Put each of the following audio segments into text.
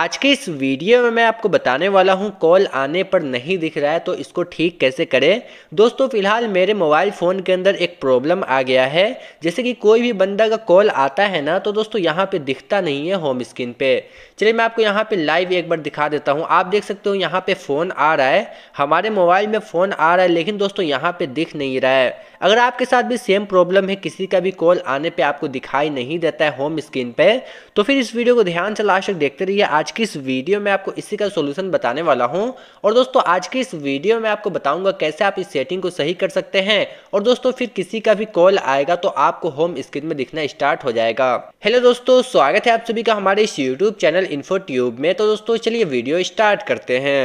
आज के इस वीडियो में मैं आपको बताने वाला हूं कॉल आने पर नहीं दिख रहा है तो इसको ठीक कैसे करें दोस्तों फिलहाल मेरे मोबाइल फ़ोन के अंदर एक प्रॉब्लम आ गया है जैसे कि कोई भी बंदा का कॉल आता है ना तो दोस्तों यहाँ पे दिखता नहीं है होम स्क्रीन पे चलिए मैं आपको यहाँ पे लाइव एक बार दिखा देता हूँ आप देख सकते हो यहाँ पर फ़ोन आ रहा है हमारे मोबाइल में फ़ोन आ रहा है लेकिन दोस्तों यहाँ पर दिख नहीं रहा है अगर आपके साथ भी सेम प्रॉब्लम है किसी का भी कॉल आने पर आपको दिखाई नहीं देता है होम स्क्रीन पर तो फिर इस वीडियो को ध्यान से लाशक देखते रहिए आज की इस वीडियो में आपको इसी का सोल्यूशन बताने वाला हूँ और दोस्तों आज की इस वीडियो में आपको बताऊंगा कैसे आप इस सेटिंग को सही कर सकते हैं और दोस्तों फिर किसी का भी कॉल आएगा तो आपको होम स्क्रीन में दिखना स्टार्ट हो जाएगा हेलो दोस्तों स्वागत है आप सभी का हमारे इस यूट्यूब चैनल इन्फो ट्यूब में तो दोस्तों चलिए वीडियो स्टार्ट करते हैं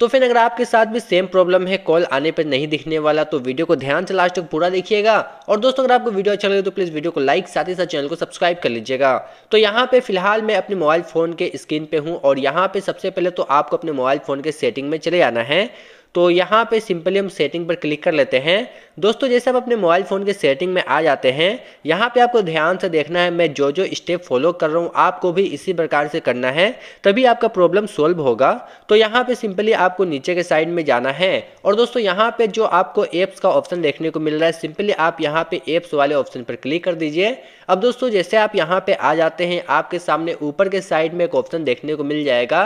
तो फिर अगर आपके साथ भी सेम प्रॉब्लम है कॉल आने पर नहीं दिखने वाला तो वीडियो को ध्यान से लास्ट तक पूरा देखिएगा और दोस्तों अगर आपको वीडियो अच्छा लगे तो प्लीज़ वीडियो को लाइक साथ ही साथ चैनल को सब्सक्राइब कर लीजिएगा तो यहाँ पे फिलहाल मैं अपने मोबाइल फ़ोन के स्क्रीन पे हूँ और यहाँ पे सबसे पहले तो आपको अपने मोबाइल फ़ोन के सेटिंग में चले आना है तो यहाँ पे सिंपली हम सेटिंग पर क्लिक कर लेते हैं दोस्तों जैसे आप अपने मोबाइल फ़ोन के सेटिंग में आ जाते हैं यहाँ पे आपको ध्यान से देखना है मैं जो जो स्टेप फॉलो कर रहा हूँ आपको भी इसी प्रकार से करना है तभी आपका प्रॉब्लम सोल्व होगा तो यहाँ पे सिंपली आपको नीचे के साइड में जाना है और दोस्तों यहाँ पे जो आपको एप्स का ऑप्शन देखने को मिल रहा है सिंपली आप यहाँ पर एप्स वाले ऑप्शन पर क्लिक कर दीजिए अब दोस्तों जैसे आप यहाँ पर आ जाते हैं आपके सामने ऊपर के साइड में एक ऑप्शन देखने को मिल जाएगा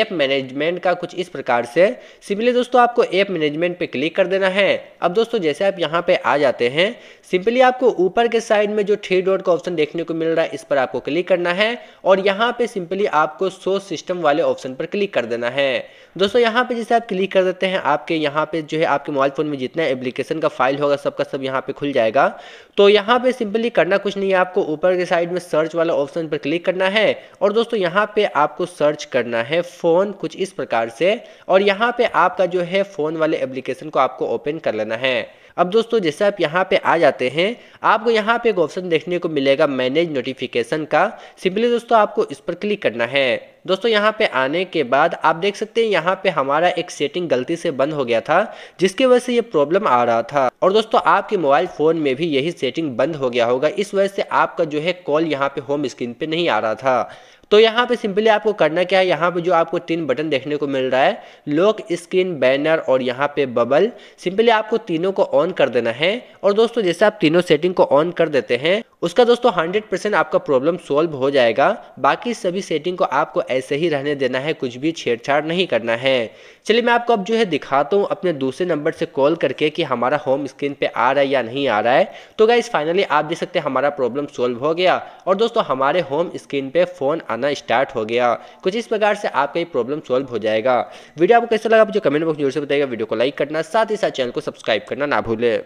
ऐप मैनेजमेंट का कुछ इस प्रकार से सिंपली दोस्तों आपको ऐप मैनेजमेंट पर क्लिक कर देना है अब दोस्तों जैसे आप आप यहाँ पे आ जाते हैं सिंपली आपको ऊपर के साइड में जो थ्री डॉट का ऑप्शन देखने को मिल रहा है इस पर आपको क्लिक करना है और यहाँ पे सिंपली आपको सो सिस्टम वाले ऑप्शन पर क्लिक कर देना है दोस्तों यहाँ पे जैसे आप क्लिक कर देते हैं आपके यहाँ पे जो है आपके मोबाइल फ़ोन में जितना एप्लीकेशन का फाइल होगा सबका सब यहाँ पे खुल जाएगा तो यहाँ पे सिंपली करना कुछ नहीं है आपको ऊपर के साइड में सर्च वाले ऑप्शन पर क्लिक करना है और दोस्तों यहाँ पे आपको सर्च करना है फ़ोन कुछ इस प्रकार से और यहाँ पे आपका जो है फ़ोन वाले एप्लीकेशन को आपको ओपन कर लेना है अब दोस्तों जैसे आप यहाँ पे आ जाते हैं आपको यहाँ पे एक ऑप्शन देखने को मिलेगा मैनेज नोटिफिकेशन का सिंपली दोस्तों आपको इस पर क्लिक करना है दोस्तों यहाँ पे आने के बाद आप देख सकते हैं यहाँ पे हमारा एक सेटिंग गलती से बंद हो गया था जिसकी वजह से ये प्रॉब्लम आ रहा था और दोस्तों आपके मोबाइल फ़ोन में भी यही सेटिंग बंद हो गया होगा इस वजह से आपका जो है कॉल यहाँ पे होम स्क्रीन पे नहीं आ रहा था तो यहाँ पे सिंपली आपको करना क्या है यहाँ पे जो आपको तीन बटन देखने को मिल रहा है लॉक स्क्रीन बैनर और यहाँ पे बबल सिंपली आपको तीनों को ऑन कर देना है और दोस्तों जैसे आप तीनों सेटिंग को ऑन कर देते हैं उसका दोस्तों 100 परसेंट आपका प्रॉब्लम सॉल्व हो जाएगा बाकी सभी सेटिंग को आपको ऐसे ही रहने देना है कुछ भी छेड़छाड़ नहीं करना है चलिए मैं आपको अब जो है दिखाता हूँ अपने दूसरे नंबर से कॉल करके कि हमारा होम स्क्रीन पे आ रहा है या नहीं आ रहा है तो गाइज फाइनली आप देख सकते हैं हमारा प्रॉब्लम सोल्व हो गया और दोस्तों हमारे होम स्क्रीन पे फ़ोन आना स्टार्ट हो गया कुछ इस प्रकार से आपका ये प्रॉब्लम सोल्व हो जाएगा वीडियो आपको कैसा लगा मुझे कमेंट बॉक्स जरूर से बताएगा वीडियो को लाइक करना साथ ही साथ चैनल को सब्सक्राइब करना ना भूलें